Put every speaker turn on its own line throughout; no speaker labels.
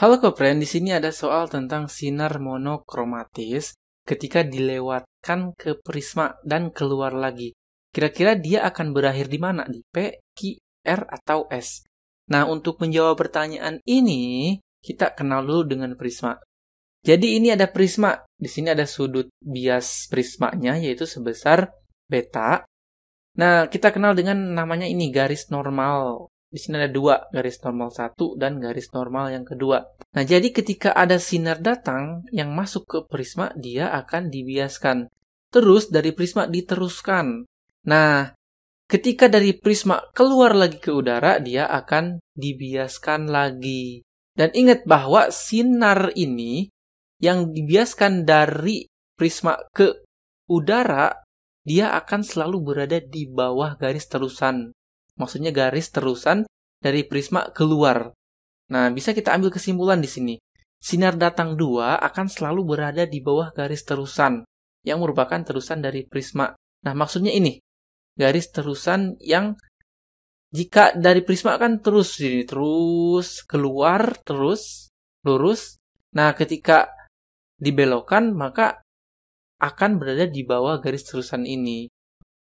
Halo Kopren, di sini ada soal tentang sinar monokromatis ketika dilewatkan ke prisma dan keluar lagi. Kira-kira dia akan berakhir di mana? Di P, Q, R, atau S? Nah, untuk menjawab pertanyaan ini, kita kenal dulu dengan prisma. Jadi ini ada prisma. Di sini ada sudut bias prismanya yaitu sebesar beta. Nah, kita kenal dengan namanya ini garis normal di sini ada dua garis normal satu dan garis normal yang kedua. Nah, jadi ketika ada sinar datang yang masuk ke prisma, dia akan dibiaskan. Terus dari prisma diteruskan. Nah, ketika dari prisma keluar lagi ke udara, dia akan dibiaskan lagi. Dan ingat bahwa sinar ini yang dibiaskan dari prisma ke udara, dia akan selalu berada di bawah garis terusan maksudnya garis terusan dari prisma keluar. Nah, bisa kita ambil kesimpulan di sini. Sinar datang dua akan selalu berada di bawah garis terusan, yang merupakan terusan dari prisma. Nah, maksudnya ini, garis terusan yang jika dari prisma kan terus ini terus keluar terus lurus. Nah, ketika dibelokkan maka akan berada di bawah garis terusan ini.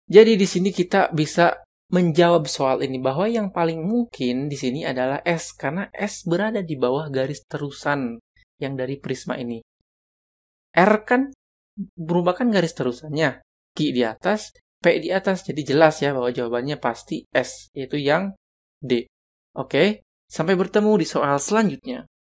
Jadi di sini kita bisa menjawab soal ini bahwa yang paling mungkin di sini adalah S karena S berada di bawah garis terusan yang dari prisma ini. R kan merupakan garis terusannya, Q di atas, P di atas, jadi jelas ya bahwa jawabannya pasti S, yaitu yang D. Oke, sampai bertemu di soal selanjutnya.